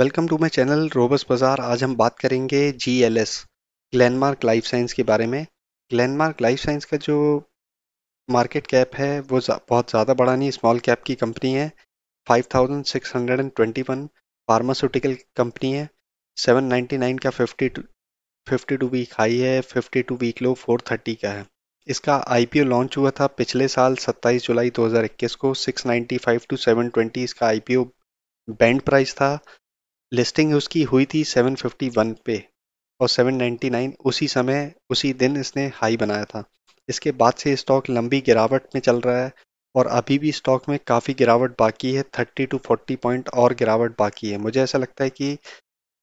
welcome to my channel रोबस बाजार आज हम बात करेंगे G L S Glenmark life science के बारे में ग्लैनमार्क लाइफ साइंस का जो मार्केट कैप है वो जा, बहुत ज़्यादा बड़ा नहीं स्मॉल कैप की कंपनी है 5621 फार्मास्यूटिकल कंपनी है 799 का फिफ्टी 52 वीक हाई है 52 वीक लो 430 का है इसका ओ लॉन्च हुआ था पिछले साल 27 जुलाई 2021 को 695 टू 720 इसका ओ बैंड प्राइस था लिस्टिंग उसकी हुई थी 751 पे और 799 उसी समय उसी दिन इसने हाई बनाया था इसके बाद से स्टॉक लंबी गिरावट में चल रहा है और अभी भी स्टॉक में काफ़ी गिरावट बाकी है 30 टू 40 पॉइंट और गिरावट बाकी है मुझे ऐसा लगता है कि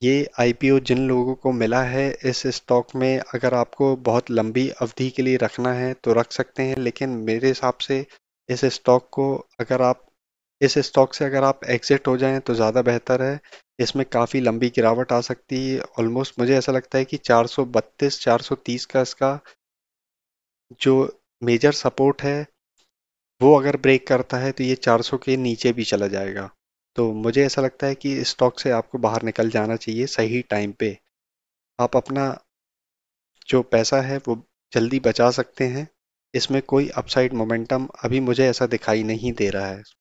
ये आई जिन लोगों को मिला है इस स्टॉक में अगर आपको बहुत लंबी अवधि के लिए रखना है तो रख सकते हैं लेकिन मेरे हिसाब से इस स्टॉक को अगर आप इस स्टॉक से अगर आप एग्जिट हो जाएं तो ज़्यादा बेहतर है इसमें काफ़ी लंबी गिरावट आ सकती है ऑलमोस्ट मुझे ऐसा लगता है कि 432 430 का इसका जो मेजर सपोर्ट है वो अगर ब्रेक करता है तो ये 400 के नीचे भी चला जाएगा तो मुझे ऐसा लगता है कि स्टॉक से आपको बाहर निकल जाना चाहिए सही टाइम पे आप अपना जो पैसा है वो जल्दी बचा सकते हैं इसमें कोई अपसाइड मोमेंटम अभी मुझे ऐसा दिखाई नहीं दे रहा है